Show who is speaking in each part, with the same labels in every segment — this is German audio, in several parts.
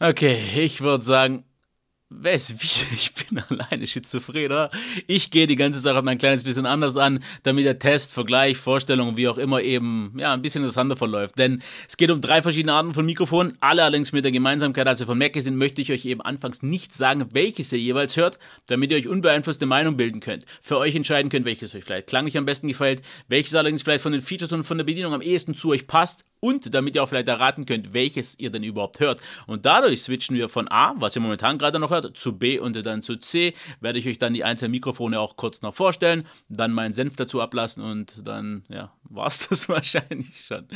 Speaker 1: Okay, ich würde sagen, Wes, ich bin alleine schizophrener. Ich gehe die ganze Sache mal ein kleines bisschen anders an, damit der Test, Vergleich, Vorstellung, wie auch immer eben, ja, ein bisschen interessanter verläuft. Denn es geht um drei verschiedene Arten von Mikrofonen, alle allerdings mit der Gemeinsamkeit, als sie von Mac sind, möchte ich euch eben anfangs nicht sagen, welches ihr jeweils hört, damit ihr euch unbeeinflusste Meinung bilden könnt. Für euch entscheiden könnt, welches euch vielleicht klanglich am besten gefällt, welches allerdings vielleicht von den Features und von der Bedienung am ehesten zu euch passt und damit ihr auch vielleicht erraten könnt, welches ihr denn überhaupt hört. Und dadurch switchen wir von A, was ihr momentan gerade noch hört, zu B und dann zu C. Werde ich euch dann die einzelnen Mikrofone auch kurz noch vorstellen, dann meinen Senf dazu ablassen und dann, ja, war es das wahrscheinlich schon.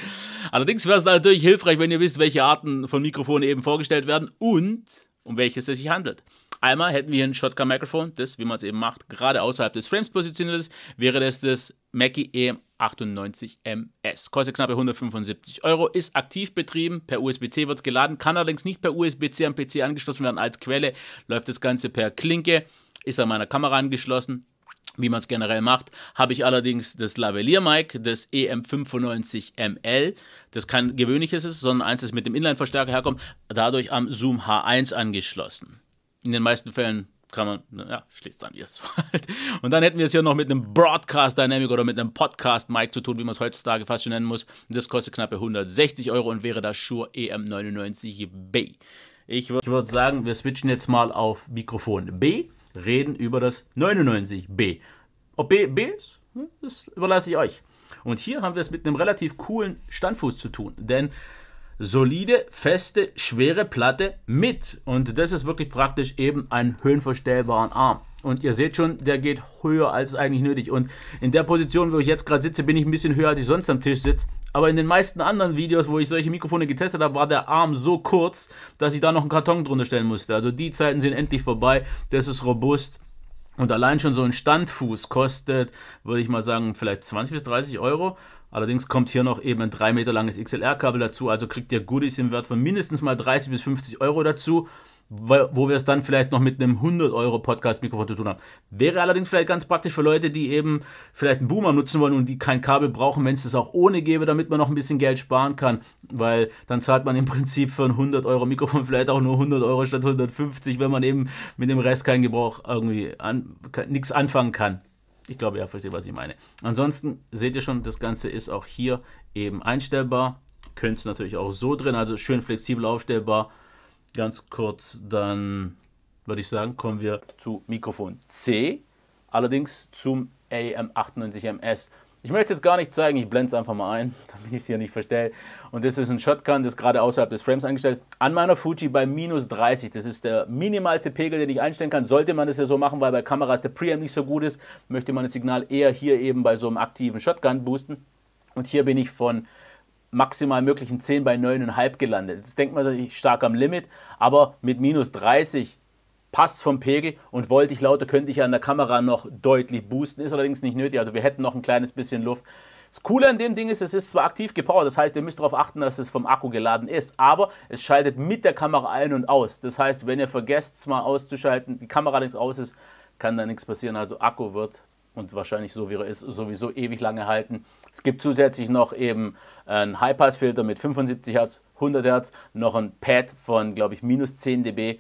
Speaker 1: Allerdings wäre es natürlich hilfreich, wenn ihr wisst, welche Arten von Mikrofonen eben vorgestellt werden und um welches es sich handelt. Einmal hätten wir hier ein Shotgun-Mikrofon, das, wie man es eben macht, gerade außerhalb des Frames positioniert ist, wäre das das Mackie EM 98 MS. Kostet knappe 175 Euro, ist aktiv betrieben, per USB-C wird es geladen, kann allerdings nicht per USB-C am PC angeschlossen werden als Quelle, läuft das Ganze per Klinke, ist an meiner Kamera angeschlossen, wie man es generell macht, habe ich allerdings das Lavalier-Mic, das EM95ML, das kein gewöhnliches ist, sondern eins, das mit dem Inline-Verstärker herkommt, dadurch am Zoom H1 angeschlossen. In den meisten Fällen kann man, ja, schließt an, yes. und dann hätten wir es hier noch mit einem Broadcast Dynamic oder mit einem Podcast Mic zu tun, wie man es heutzutage fast schon nennen muss. Das kostet knappe 160 Euro und wäre das Shure EM99B. Ich würde würd sagen, wir switchen jetzt mal auf Mikrofon B, reden über das 99B. Ob B, B ist, hm, das überlasse ich euch. Und hier haben wir es mit einem relativ coolen Standfuß zu tun, denn solide, feste, schwere Platte mit. Und das ist wirklich praktisch eben einen höhenverstellbaren Arm. Und ihr seht schon, der geht höher als eigentlich nötig. Und in der Position, wo ich jetzt gerade sitze, bin ich ein bisschen höher, als ich sonst am Tisch sitze. Aber in den meisten anderen Videos, wo ich solche Mikrofone getestet habe, war der Arm so kurz, dass ich da noch einen Karton drunter stellen musste. Also die Zeiten sind endlich vorbei. Das ist robust. Und allein schon so ein Standfuß kostet, würde ich mal sagen, vielleicht 20 bis 30 Euro. Allerdings kommt hier noch eben ein 3 Meter langes XLR-Kabel dazu, also kriegt ihr Goodies im Wert von mindestens mal 30 bis 50 Euro dazu wo wir es dann vielleicht noch mit einem 100-Euro-Podcast-Mikrofon zu tun haben. Wäre allerdings vielleicht ganz praktisch für Leute, die eben vielleicht einen Boomer nutzen wollen und die kein Kabel brauchen, wenn es das auch ohne gäbe, damit man noch ein bisschen Geld sparen kann, weil dann zahlt man im Prinzip für ein 100-Euro-Mikrofon vielleicht auch nur 100 Euro statt 150, wenn man eben mit dem Rest keinen Gebrauch irgendwie an, nichts anfangen kann. Ich glaube, ihr versteht, was ich meine. Ansonsten seht ihr schon, das Ganze ist auch hier eben einstellbar. Könnt es natürlich auch so drin, also schön flexibel aufstellbar ganz kurz, dann würde ich sagen, kommen wir zu Mikrofon C, allerdings zum AM98MS. Ich möchte es jetzt gar nicht zeigen, ich blende es einfach mal ein, damit ich es hier nicht verstelle. Und das ist ein Shotgun, das ist gerade außerhalb des Frames eingestellt. An meiner Fuji bei minus 30, das ist der minimalste Pegel, den ich einstellen kann. Sollte man das ja so machen, weil bei Kameras der Preamp nicht so gut ist, möchte man das Signal eher hier eben bei so einem aktiven Shotgun boosten. Und hier bin ich von maximal möglichen 10 bei 9,5 gelandet. Jetzt denkt man natürlich stark am Limit, aber mit minus 30 passt vom Pegel und wollte ich lauter, könnte ich an der Kamera noch deutlich boosten, ist allerdings nicht nötig, also wir hätten noch ein kleines bisschen Luft. Das Coole an dem Ding ist, es ist zwar aktiv gepowert, das heißt, ihr müsst darauf achten, dass es vom Akku geladen ist, aber es schaltet mit der Kamera ein und aus. Das heißt, wenn ihr vergesst, es mal auszuschalten, die Kamera links aus ist, kann da nichts passieren, also Akku wird und wahrscheinlich so wäre es sowieso ewig lange halten. Es gibt zusätzlich noch eben einen high pass filter mit 75 Hertz, 100 Hertz, noch ein Pad von, glaube ich, minus 10 dB.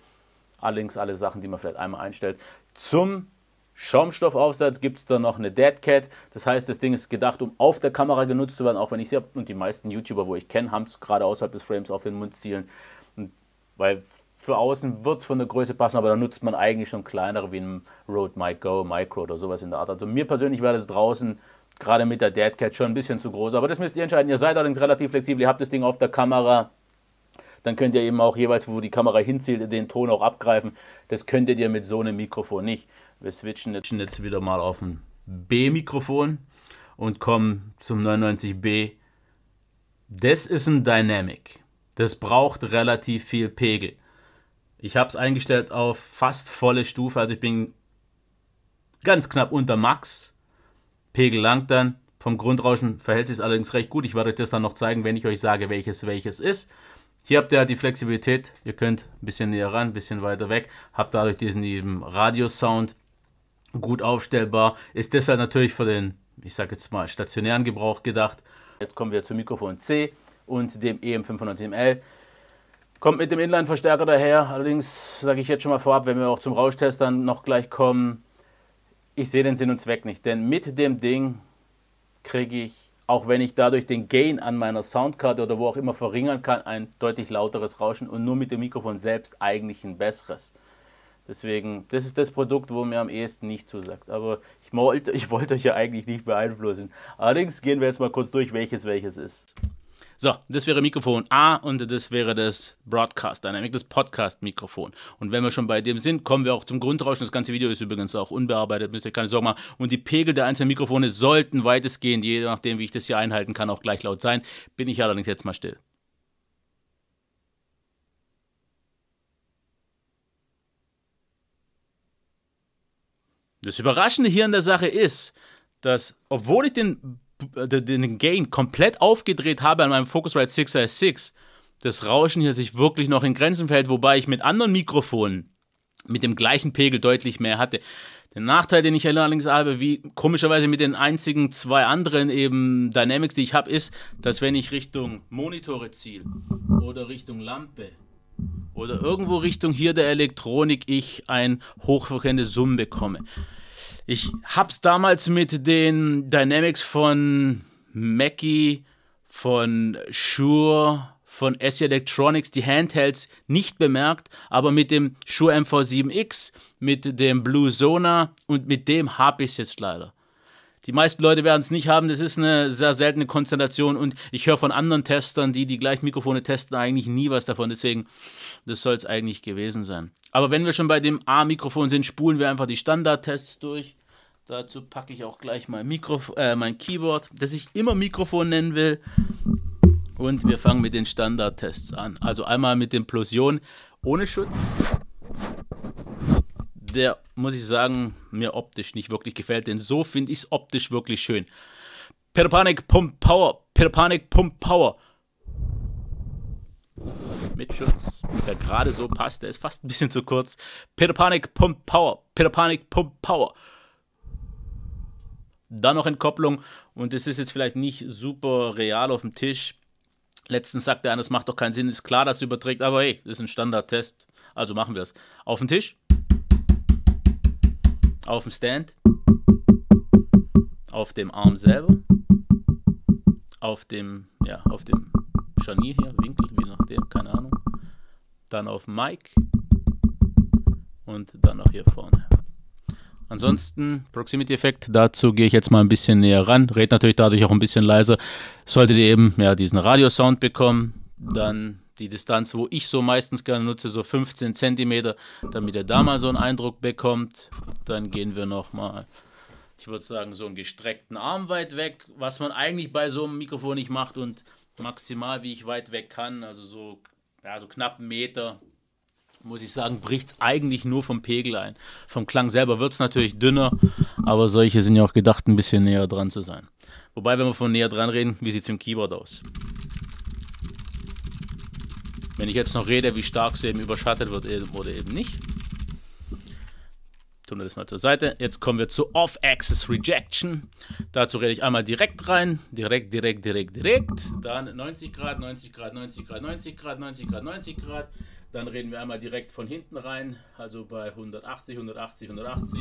Speaker 1: Allerdings alle Sachen, die man vielleicht einmal einstellt. Zum Schaumstoffaufsatz gibt es da noch eine Dead Cat. Das heißt, das Ding ist gedacht, um auf der Kamera genutzt zu werden, auch wenn ich sie habe. Und die meisten YouTuber, wo ich kenne, haben es gerade außerhalb des Frames auf den Mund zielen. Und weil für außen wird es von der Größe passen, aber da nutzt man eigentlich schon kleinere wie ein Rode Mic Go, Micro oder sowas in der Art. Also mir persönlich wäre das draußen gerade mit der Dead Cat schon ein bisschen zu groß, aber das müsst ihr entscheiden. Ihr seid allerdings relativ flexibel, ihr habt das Ding auf der Kamera, dann könnt ihr eben auch jeweils, wo die Kamera hinzielt, den Ton auch abgreifen. Das könntet ihr mit so einem Mikrofon nicht. Wir switchen jetzt wieder mal auf ein B-Mikrofon und kommen zum 99B. Das ist ein Dynamic. Das braucht relativ viel Pegel. Ich habe es eingestellt auf fast volle Stufe, also ich bin ganz knapp unter Max. Pegel langt dann. Vom Grundrauschen verhält sich es allerdings recht gut. Ich werde euch das dann noch zeigen, wenn ich euch sage, welches welches ist. Hier habt ihr die Flexibilität. Ihr könnt ein bisschen näher ran, ein bisschen weiter weg. Habt dadurch diesen Radiosound gut aufstellbar. Ist deshalb natürlich für den, ich sage jetzt mal, stationären Gebrauch gedacht. Jetzt kommen wir zum Mikrofon C und dem EM95ML. Kommt mit dem Inline-Verstärker daher. Allerdings sage ich jetzt schon mal vorab, wenn wir auch zum Rauschtest dann noch gleich kommen, ich sehe den Sinn und Zweck nicht. Denn mit dem Ding kriege ich, auch wenn ich dadurch den Gain an meiner Soundkarte oder wo auch immer verringern kann, ein deutlich lauteres Rauschen und nur mit dem Mikrofon selbst eigentlich ein besseres. Deswegen, das ist das Produkt, wo mir am ehesten nicht zusagt. Aber ich wollte, ich wollte euch ja eigentlich nicht beeinflussen. Allerdings gehen wir jetzt mal kurz durch, welches welches ist. So, das wäre Mikrofon A und das wäre das Broadcast Dynamic, das Podcast-Mikrofon. Und wenn wir schon bei dem sind, kommen wir auch zum Grundrauschen. Das ganze Video ist übrigens auch unbearbeitet, müsst ihr keine Sorgen machen. Und die Pegel der einzelnen Mikrofone sollten weitestgehend, je nachdem, wie ich das hier einhalten kann, auch gleich laut sein. Bin ich allerdings jetzt mal still. Das Überraschende hier an der Sache ist, dass, obwohl ich den äh, den Gain komplett aufgedreht habe an meinem Focusrite 6 s 6 das Rauschen hier sich wirklich noch in Grenzen verhält, wobei ich mit anderen Mikrofonen mit dem gleichen Pegel deutlich mehr hatte. Der Nachteil, den ich allerdings habe, wie komischerweise mit den einzigen zwei anderen eben Dynamics, die ich habe, ist, dass wenn ich Richtung Monitore ziehe oder Richtung Lampe oder irgendwo Richtung hier der Elektronik ich ein hochfrequentes Summen bekomme. Ich hab's damals mit den Dynamics von Mackie, von Shure, von SE Electronics, die Handhelds, nicht bemerkt, aber mit dem Shure MV7X, mit dem Blue Zona und mit dem hab ich's jetzt leider. Die meisten Leute werden es nicht haben. Das ist eine sehr seltene Konstellation und ich höre von anderen Testern, die die gleichen Mikrofone testen, eigentlich nie was davon. Deswegen, das soll es eigentlich gewesen sein. Aber wenn wir schon bei dem A-Mikrofon sind, spulen wir einfach die Standardtests durch. Dazu packe ich auch gleich mein, Mikrof äh, mein Keyboard, das ich immer Mikrofon nennen will. Und wir fangen mit den Standardtests an. Also einmal mit dem Plosion ohne Schutz der, muss ich sagen, mir optisch nicht wirklich gefällt, denn so finde ich es optisch wirklich schön. Perpanic Pump Power, Perpanic Pump Power. Mit Schutz, der gerade so passt, der ist fast ein bisschen zu kurz. Perpanic Pump Power, Perpanic Pump Power. Dann noch Entkopplung und das ist jetzt vielleicht nicht super real auf dem Tisch. Letztens sagte er, das macht doch keinen Sinn, ist klar, dass es überträgt, aber hey, das ist ein Standardtest, also machen wir es. Auf den Tisch, auf dem Stand. Auf dem Arm selber. Auf dem, ja, auf dem Scharnier hier, Winkel, wie nachdem, keine Ahnung. Dann auf dem Mic. Und dann auch hier vorne. Ansonsten, Proximity-Effekt, dazu gehe ich jetzt mal ein bisschen näher ran. Red natürlich dadurch auch ein bisschen leiser. Solltet ihr eben ja, diesen Radiosound bekommen, dann die Distanz, wo ich so meistens gerne nutze, so 15 cm, damit er da mal so einen Eindruck bekommt. Dann gehen wir nochmal, ich würde sagen, so einen gestreckten Arm weit weg, was man eigentlich bei so einem Mikrofon nicht macht und maximal, wie ich weit weg kann, also so, ja, so knapp einen Meter, muss ich sagen, bricht es eigentlich nur vom Pegel ein. Vom Klang selber wird es natürlich dünner, aber solche sind ja auch gedacht, ein bisschen näher dran zu sein. Wobei, wenn wir von näher dran reden, wie sieht es im Keyboard aus? Wenn ich jetzt noch rede, wie stark sie eben überschattet wird eben, eh, oder eben nicht. Tun wir das mal zur Seite. Jetzt kommen wir zu Off-Axis Rejection. Dazu rede ich einmal direkt rein. Direkt, direkt, direkt, direkt. Dann 90 Grad, 90 Grad, 90 Grad, 90 Grad, 90 Grad, 90 Grad. Dann reden wir einmal direkt von hinten rein, also bei 180, 180, 180,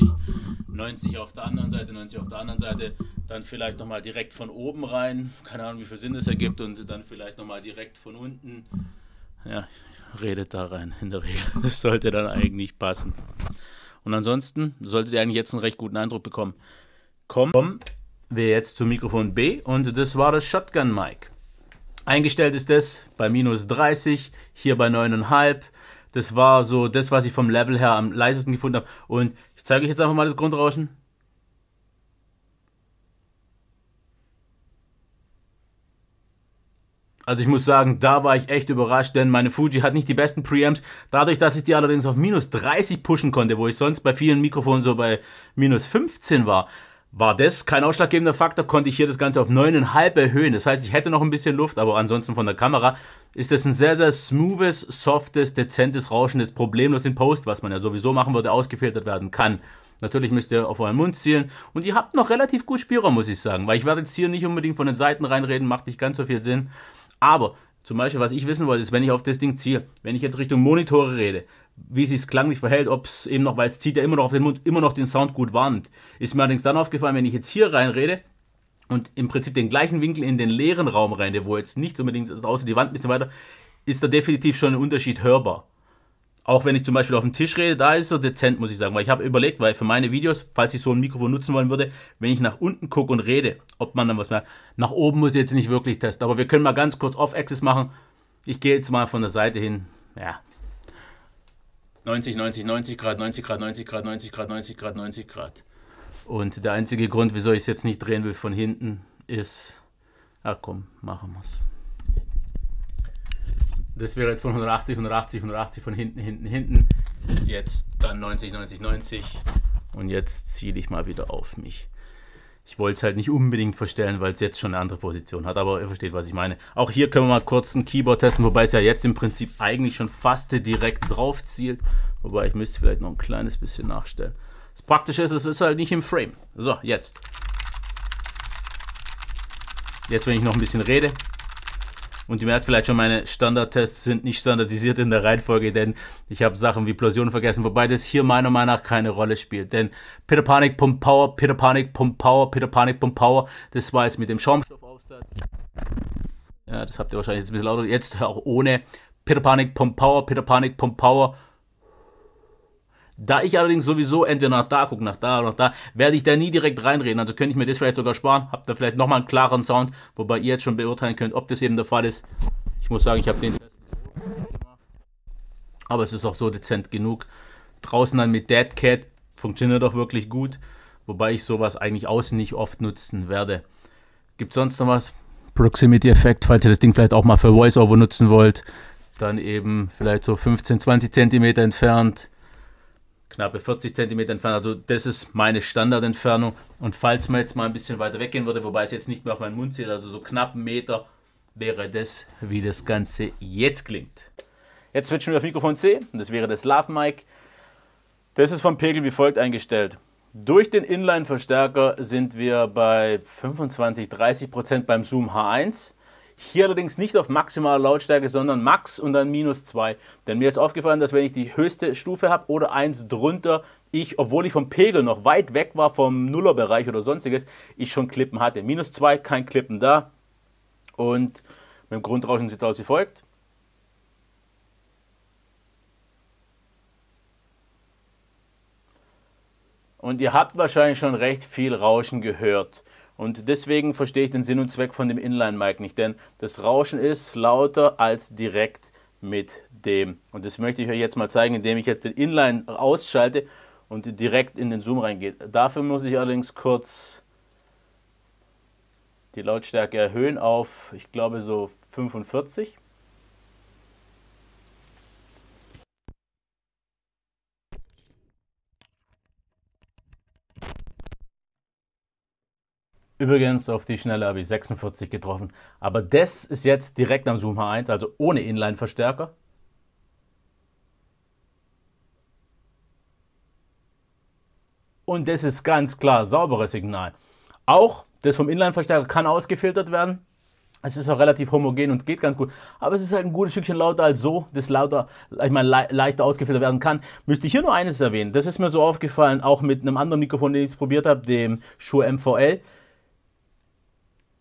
Speaker 1: 90 auf der anderen Seite, 90 auf der anderen Seite, dann vielleicht nochmal direkt von oben rein, keine Ahnung, wie viel Sinn das ergibt, und dann vielleicht nochmal direkt von unten ja, redet da rein in der Regel. Das sollte dann eigentlich passen. Und ansonsten solltet ihr eigentlich jetzt einen recht guten Eindruck bekommen. Kommen wir jetzt zum Mikrofon B und das war das Shotgun Mic. Eingestellt ist das bei minus 30, hier bei 9,5. Das war so das, was ich vom Level her am leisesten gefunden habe. Und ich zeige euch jetzt einfach mal das Grundrauschen. Also ich muss sagen, da war ich echt überrascht, denn meine Fuji hat nicht die besten Preamps. Dadurch, dass ich die allerdings auf minus 30 pushen konnte, wo ich sonst bei vielen Mikrofonen so bei minus 15 war, war das kein ausschlaggebender Faktor, konnte ich hier das Ganze auf 9,5 erhöhen. Das heißt, ich hätte noch ein bisschen Luft, aber ansonsten von der Kamera ist das ein sehr, sehr smoothes, softes, dezentes Rauschen, das problemlos in Post, was man ja sowieso machen würde, ausgefiltert werden kann. Natürlich müsst ihr auf euren Mund zielen und ihr habt noch relativ gut Spielraum, muss ich sagen, weil ich werde jetzt hier nicht unbedingt von den Seiten reinreden, macht nicht ganz so viel Sinn. Aber zum Beispiel, was ich wissen wollte, ist, wenn ich auf das Ding ziehe, wenn ich jetzt Richtung Monitore rede, wie sich es klanglich verhält, ob es eben noch, weil es zieht ja immer noch auf den Mund, immer noch den Sound gut warnt. Ist mir allerdings dann aufgefallen, wenn ich jetzt hier reinrede und im Prinzip den gleichen Winkel in den leeren Raum reine, wo jetzt nicht unbedingt, also außer die Wand ein bisschen weiter, ist da definitiv schon ein Unterschied hörbar auch wenn ich zum Beispiel auf dem Tisch rede, da ist es so dezent, muss ich sagen, weil ich habe überlegt, weil für meine Videos, falls ich so ein Mikrofon nutzen wollen würde, wenn ich nach unten gucke und rede, ob man dann was merkt. Nach oben muss ich jetzt nicht wirklich testen, aber wir können mal ganz kurz Off-Axis machen. Ich gehe jetzt mal von der Seite hin, ja. 90, 90, 90 Grad, 90 Grad, 90 Grad, 90 Grad, 90 Grad, 90 Grad. Und der einzige Grund, wieso ich es jetzt nicht drehen will von hinten, ist, ach komm, machen wir es das wäre jetzt von 180, 180, 180 von hinten, hinten, hinten. Jetzt dann 90, 90, 90. Und jetzt ziele ich mal wieder auf mich. Ich wollte es halt nicht unbedingt verstellen, weil es jetzt schon eine andere Position hat, aber ihr versteht, was ich meine. Auch hier können wir mal kurz ein Keyboard testen, wobei es ja jetzt im Prinzip eigentlich schon fast direkt drauf zielt. Wobei ich müsste vielleicht noch ein kleines bisschen nachstellen. Das Praktische ist, es ist halt nicht im Frame. So, jetzt. Jetzt, wenn ich noch ein bisschen rede, und ihr merkt vielleicht schon, meine Standardtests sind nicht standardisiert in der Reihenfolge, denn ich habe Sachen wie Plosionen vergessen, wobei das hier meiner Meinung nach keine Rolle spielt. Denn Peter Panik Pump Power, Peter Panik Pump Power, Peter Panik Pump Power, das war jetzt mit dem Schaumstoffaufsatz. Ja, das habt ihr wahrscheinlich jetzt ein bisschen lauter. Jetzt auch ohne Peter Panik Pump Power, Peter Panik Pump Power da ich allerdings sowieso entweder nach da gucke, nach da oder nach da, werde ich da nie direkt reinreden. Also könnte ich mir das vielleicht sogar sparen. Habt da vielleicht nochmal einen klaren Sound, wobei ihr jetzt schon beurteilen könnt, ob das eben der Fall ist. Ich muss sagen, ich habe den Test so gemacht. Aber es ist auch so dezent genug. Draußen dann mit Dead Cat funktioniert doch wirklich gut. Wobei ich sowas eigentlich außen nicht oft nutzen werde. Gibt sonst noch was? Proximity-Effekt, falls ihr das Ding vielleicht auch mal für Voiceover nutzen wollt. Dann eben vielleicht so 15, 20 cm entfernt knappe 40 cm entfernt. Also das ist meine Standardentfernung. Und falls man jetzt mal ein bisschen weiter weggehen würde, wobei es jetzt nicht mehr auf meinen Mund zählt, also so knapp einen Meter, wäre das, wie das Ganze jetzt klingt. Jetzt switchen wir auf Mikrofon C, Und das wäre das Love Mic. Das ist vom Pegel wie folgt eingestellt. Durch den Inline-Verstärker sind wir bei 25-30% beim Zoom H1 hier allerdings nicht auf maximale Lautstärke, sondern Max und dann minus 2. Denn mir ist aufgefallen, dass wenn ich die höchste Stufe habe oder eins drunter, ich, obwohl ich vom Pegel noch weit weg war, vom Nullerbereich oder sonstiges, ich schon Klippen hatte. Minus 2, kein Klippen da. Und mit dem Grundrauschen sieht es aus wie folgt. Und ihr habt wahrscheinlich schon recht viel Rauschen gehört. Und deswegen verstehe ich den Sinn und Zweck von dem Inline-Mic nicht, denn das Rauschen ist lauter als direkt mit dem. Und das möchte ich euch jetzt mal zeigen, indem ich jetzt den Inline ausschalte und direkt in den Zoom reingehe. Dafür muss ich allerdings kurz die Lautstärke erhöhen auf, ich glaube, so 45. Übrigens, auf die Schnelle habe ich 46 getroffen. Aber das ist jetzt direkt am Zoom H1, also ohne Inline-Verstärker. Und das ist ganz klar sauberes Signal. Auch das vom Inline-Verstärker kann ausgefiltert werden. Es ist auch relativ homogen und geht ganz gut. Aber es ist halt ein gutes Stückchen lauter als so, dass lauter, ich meine, le leichter ausgefiltert werden kann. Müsste ich hier nur eines erwähnen. Das ist mir so aufgefallen, auch mit einem anderen Mikrofon, den ich probiert habe, dem Shure MVL.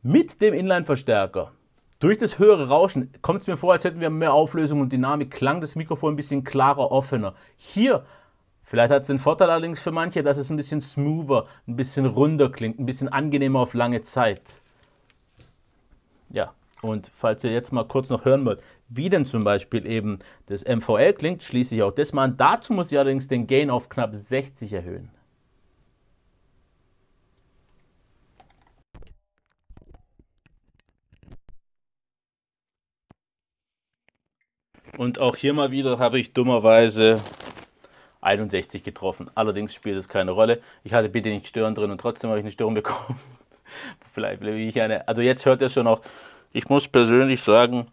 Speaker 1: Mit dem Inline-Verstärker durch das höhere Rauschen kommt es mir vor, als hätten wir mehr Auflösung und Dynamik, klang das Mikrofon ein bisschen klarer, offener. Hier, vielleicht hat es den Vorteil allerdings für manche, dass es ein bisschen smoother, ein bisschen runder klingt, ein bisschen angenehmer auf lange Zeit. Ja, und falls ihr jetzt mal kurz noch hören wollt, wie denn zum Beispiel eben das MVL klingt, schließe ich auch das mal an. Dazu muss ich allerdings den Gain auf knapp 60 erhöhen. Und auch hier mal wieder habe ich dummerweise 61 getroffen. Allerdings spielt es keine Rolle. Ich hatte bitte nicht Stören drin und trotzdem habe ich eine Störung bekommen. Vielleicht will ich eine. Also jetzt hört ihr schon auch. Ich muss persönlich sagen,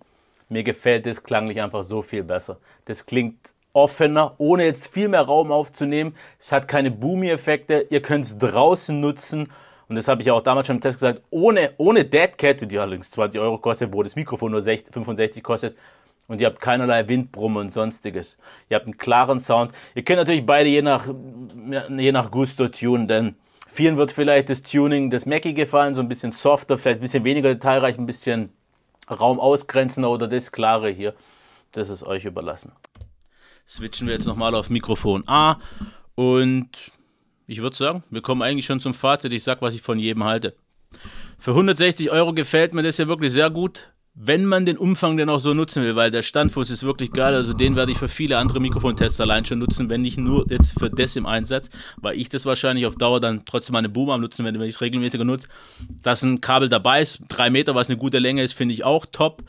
Speaker 1: mir gefällt das klanglich einfach so viel besser. Das klingt offener, ohne jetzt viel mehr Raum aufzunehmen. Es hat keine Boomy-Effekte. Ihr könnt es draußen nutzen. Und das habe ich auch damals schon im Test gesagt. Ohne, ohne Cat, die allerdings 20 Euro kostet, wo das Mikrofon nur 65, 65 kostet, und ihr habt keinerlei Windbrummen und sonstiges. Ihr habt einen klaren Sound. Ihr könnt natürlich beide je nach, je nach Gusto tunen, denn vielen wird vielleicht das Tuning des Mackie gefallen, so ein bisschen softer, vielleicht ein bisschen weniger detailreich, ein bisschen raumausgrenzender oder das Klare hier. Das ist euch überlassen. Switchen wir jetzt nochmal auf Mikrofon A und ich würde sagen, wir kommen eigentlich schon zum Fazit. Ich sag, was ich von jedem halte. Für 160 Euro gefällt mir das hier wirklich sehr gut wenn man den Umfang denn auch so nutzen will, weil der Standfuß ist wirklich geil, also den werde ich für viele andere Mikrofontests allein schon nutzen, wenn nicht nur jetzt für das im Einsatz, weil ich das wahrscheinlich auf Dauer dann trotzdem meine Boomarm nutzen werde, wenn ich es regelmäßiger nutze. Dass ein Kabel dabei ist, drei Meter, was eine gute Länge ist, finde ich auch top.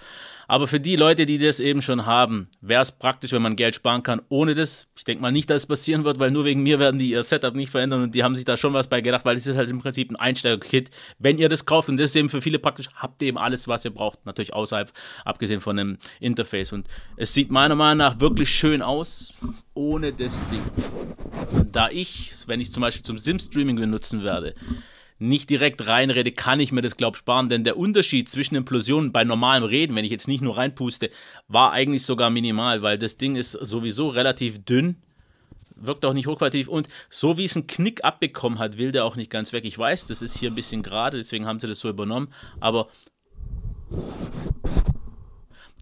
Speaker 1: Aber für die Leute, die das eben schon haben, wäre es praktisch, wenn man Geld sparen kann ohne das. Ich denke mal nicht, dass es passieren wird, weil nur wegen mir werden die ihr Setup nicht verändern und die haben sich da schon was bei gedacht, weil es ist halt im Prinzip ein Einsteiger-Kit. Wenn ihr das kauft und das ist eben für viele praktisch, habt ihr eben alles, was ihr braucht. Natürlich außerhalb, abgesehen von einem Interface. Und es sieht meiner Meinung nach wirklich schön aus ohne das Ding. Da ich, wenn ich zum Beispiel zum Sim-Streaming benutzen werde, nicht direkt reinrede, kann ich mir das, glaube ich, sparen. Denn der Unterschied zwischen Implosionen bei normalem Reden, wenn ich jetzt nicht nur reinpuste, war eigentlich sogar minimal, weil das Ding ist sowieso relativ dünn wirkt auch nicht hochqualitativ. Und so wie es einen Knick abbekommen hat, will der auch nicht ganz weg. Ich weiß, das ist hier ein bisschen gerade, deswegen haben sie das so übernommen. Aber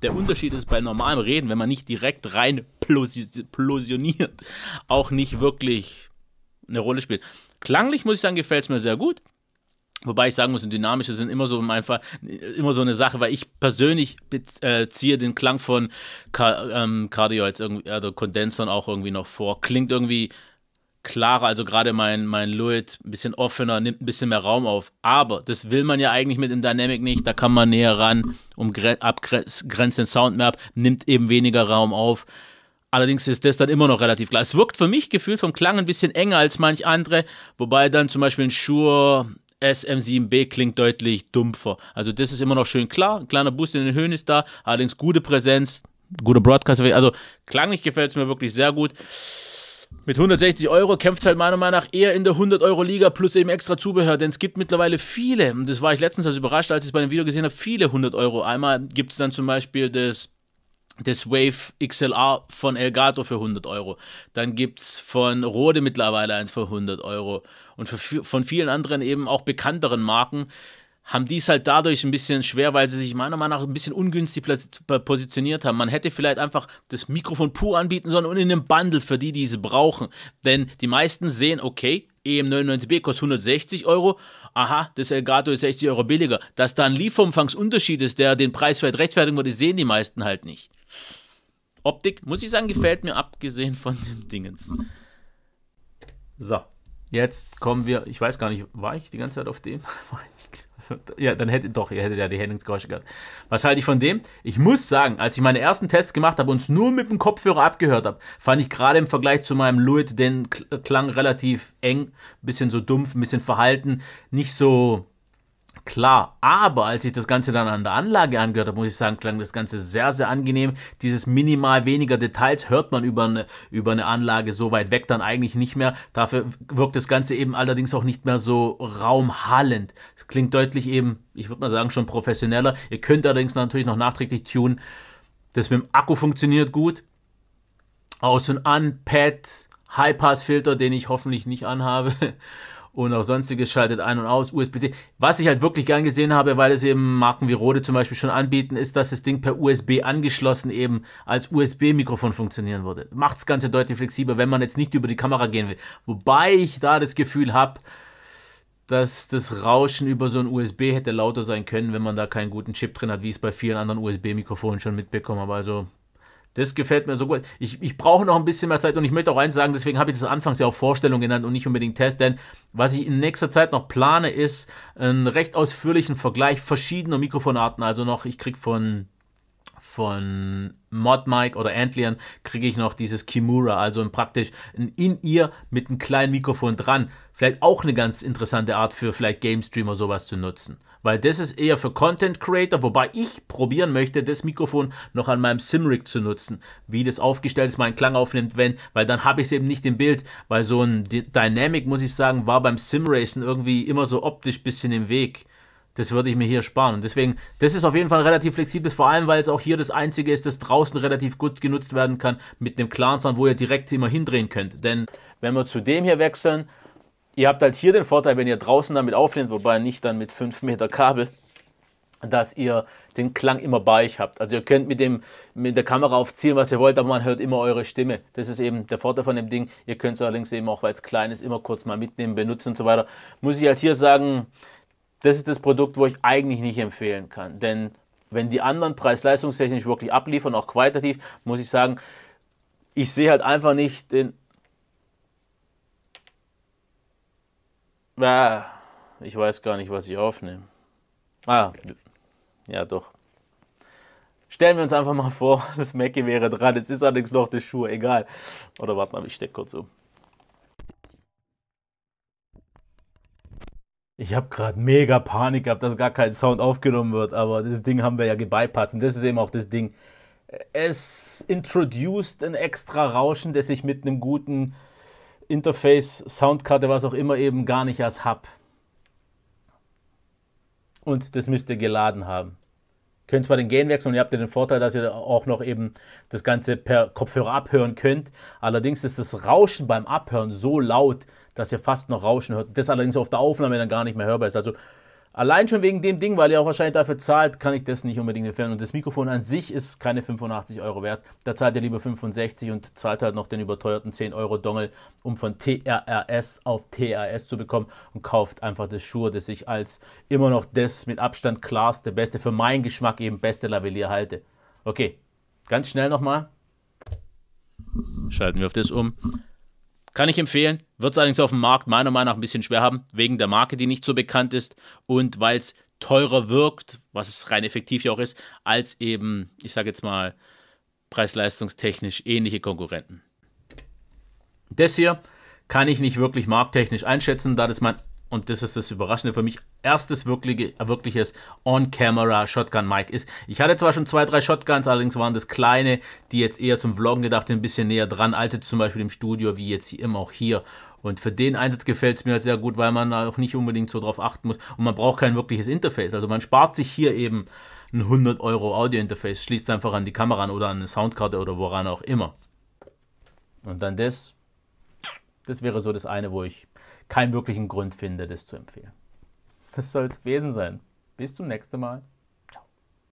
Speaker 1: der Unterschied ist bei normalem Reden, wenn man nicht direkt reinplosioniert, auch nicht wirklich eine Rolle spielt. Klanglich muss ich sagen, gefällt es mir sehr gut. Wobei ich sagen muss, dynamische sind immer so einfach immer so eine Sache, weil ich persönlich äh, ziehe den Klang von Ka ähm, Cardioids, also Kondensern auch irgendwie noch vor. Klingt irgendwie klarer, also gerade mein, mein Luit ein bisschen offener, nimmt ein bisschen mehr Raum auf. Aber das will man ja eigentlich mit dem Dynamic nicht, da kann man näher ran, um abgrenzt den Soundmap, nimmt eben weniger Raum auf. Allerdings ist das dann immer noch relativ klar. Es wirkt für mich gefühlt vom Klang ein bisschen enger als manch andere, wobei dann zum Beispiel ein Shure SM7B klingt deutlich dumpfer. Also das ist immer noch schön klar. Ein kleiner Boost in den Höhen ist da, allerdings gute Präsenz, gute Broadcast. Also klanglich gefällt es mir wirklich sehr gut. Mit 160 Euro kämpft es halt meiner Meinung nach eher in der 100 Euro Liga plus eben extra Zubehör, denn es gibt mittlerweile viele, und das war ich letztens also überrascht, als ich es bei dem Video gesehen habe, viele 100 Euro. Einmal gibt es dann zum Beispiel das das Wave XLR von Elgato für 100 Euro. Dann gibt es von Rode mittlerweile eins für 100 Euro. Und für, von vielen anderen eben auch bekannteren Marken haben die es halt dadurch ein bisschen schwer, weil sie sich meiner Meinung nach ein bisschen ungünstig positioniert haben. Man hätte vielleicht einfach das Mikrofon pur anbieten sollen und in einem Bundle für die, die es brauchen. Denn die meisten sehen, okay, EM99B kostet 160 Euro. Aha, das Elgato ist 60 Euro billiger. Dass da ein Lieferumfangsunterschied ist, der den Preis vielleicht rechtfertigen würde, sehen die meisten halt nicht. Optik, muss ich sagen, gefällt mir, abgesehen von dem Dingens. So, jetzt kommen wir, ich weiß gar nicht, war ich die ganze Zeit auf dem? ja, dann hätte, doch, ihr hättet ja die Handlungsgeräusche gehabt. Was halte ich von dem? Ich muss sagen, als ich meine ersten Tests gemacht habe und es nur mit dem Kopfhörer abgehört habe, fand ich gerade im Vergleich zu meinem Luit den Klang relativ eng, ein bisschen so dumpf, ein bisschen verhalten, nicht so klar. Aber als ich das Ganze dann an der Anlage angehört habe, muss ich sagen, klang das Ganze sehr, sehr angenehm. Dieses minimal weniger Details hört man über eine, über eine Anlage so weit weg dann eigentlich nicht mehr. Dafür wirkt das Ganze eben allerdings auch nicht mehr so raumhallend. Es klingt deutlich eben, ich würde mal sagen, schon professioneller. Ihr könnt allerdings natürlich noch nachträglich tunen. Das mit dem Akku funktioniert gut. Aus und an, Pad, high pass filter den ich hoffentlich nicht anhabe und auch sonstiges schaltet ein und aus, USB-C. Was ich halt wirklich gern gesehen habe, weil es eben Marken wie Rode zum Beispiel schon anbieten, ist, dass das Ding per USB angeschlossen eben als USB-Mikrofon funktionieren würde. Macht das Ganze deutlich flexibler, wenn man jetzt nicht über die Kamera gehen will. Wobei ich da das Gefühl habe, dass das Rauschen über so ein USB hätte lauter sein können, wenn man da keinen guten Chip drin hat, wie ich es bei vielen anderen USB-Mikrofonen schon mitbekommen habe. Also das gefällt mir so gut. Ich, ich brauche noch ein bisschen mehr Zeit und ich möchte auch eins sagen, deswegen habe ich das anfangs ja auch Vorstellung genannt und nicht unbedingt Test, denn was ich in nächster Zeit noch plane, ist einen recht ausführlichen Vergleich verschiedener Mikrofonarten. Also noch, ich kriege von von ModMic oder Antlion kriege ich noch dieses Kimura, also praktisch ein In-Ear mit einem kleinen Mikrofon dran. Vielleicht auch eine ganz interessante Art für vielleicht Game Streamer sowas zu nutzen weil das ist eher für Content Creator, wobei ich probieren möchte, das Mikrofon noch an meinem Simrig zu nutzen, wie das aufgestellt ist, meinen Klang aufnimmt, wenn, weil dann habe ich es eben nicht im Bild, weil so ein D Dynamic, muss ich sagen, war beim Simracen irgendwie immer so optisch ein bisschen im Weg das würde ich mir hier sparen. Und deswegen, das ist auf jeden Fall relativ flexibel, vor allem, weil es auch hier das einzige ist, das draußen relativ gut genutzt werden kann mit einem clan wo ihr direkt immer hindrehen könnt. Denn wenn wir zu dem hier wechseln, Ihr habt halt hier den Vorteil, wenn ihr draußen damit aufnehmt, wobei nicht dann mit 5 Meter Kabel, dass ihr den Klang immer bei euch habt. Also ihr könnt mit, dem, mit der Kamera aufziehen, was ihr wollt, aber man hört immer eure Stimme. Das ist eben der Vorteil von dem Ding. Ihr könnt es allerdings eben auch, weil es klein ist, immer kurz mal mitnehmen, benutzen und so weiter. Muss ich halt hier sagen, das ist das Produkt, wo ich eigentlich nicht empfehlen kann. Denn wenn die anderen preis-leistungstechnisch wirklich abliefern, auch qualitativ, muss ich sagen, ich sehe halt einfach nicht den Ah, ich weiß gar nicht, was ich aufnehme. Ah, ja doch. Stellen wir uns einfach mal vor, das Mackie wäre dran. Es ist allerdings noch der Schuh, egal. Oder warte mal, ich stecke kurz um. Ich habe gerade mega Panik gehabt, dass gar kein Sound aufgenommen wird, aber das Ding haben wir ja gebypassed. und das ist eben auch das Ding. Es introduced ein extra Rauschen, das ich mit einem guten Interface, Soundkarte, was auch immer eben gar nicht als Hub. Und das müsst ihr geladen haben. Ihr könnt zwar den Gain wechseln und ihr habt ja den Vorteil, dass ihr auch noch eben das Ganze per Kopfhörer abhören könnt. Allerdings ist das Rauschen beim Abhören so laut, dass ihr fast noch Rauschen hört. Das allerdings auf der Aufnahme dann gar nicht mehr hörbar ist. Also Allein schon wegen dem Ding, weil ihr auch wahrscheinlich dafür zahlt, kann ich das nicht unbedingt empfehlen. Und das Mikrofon an sich ist keine 85 Euro wert. Da zahlt ihr lieber 65 und zahlt halt noch den überteuerten 10 Euro Dongel, um von TRRS auf TRS zu bekommen und kauft einfach das Shure, das ich als immer noch das mit Abstand klarste, beste, für meinen Geschmack eben beste Lavalier halte. Okay, ganz schnell nochmal. Schalten wir auf das um. Kann ich empfehlen, wird es allerdings auf dem Markt meiner Meinung nach ein bisschen schwer haben, wegen der Marke, die nicht so bekannt ist und weil es teurer wirkt, was es rein effektiv ja auch ist, als eben, ich sage jetzt mal, preis-leistungstechnisch ähnliche Konkurrenten. Das hier kann ich nicht wirklich markttechnisch einschätzen, da das mein und das ist das Überraschende für mich, erstes wirkliche, wirkliches On-Camera-Shotgun-Mic ist. Ich hatte zwar schon zwei, drei Shotguns, allerdings waren das kleine, die jetzt eher zum Vloggen gedacht sind, ein bisschen näher dran, alte zum Beispiel im Studio, wie jetzt hier immer auch hier. Und für den Einsatz gefällt es mir halt sehr gut, weil man auch nicht unbedingt so drauf achten muss und man braucht kein wirkliches Interface. Also man spart sich hier eben ein 100 Euro Audio-Interface, schließt einfach an die Kamera an oder an eine Soundkarte oder woran auch immer. Und dann das, das wäre so das eine, wo ich keinen wirklichen Grund finde, das zu empfehlen. Das soll es gewesen sein. Bis zum nächsten Mal.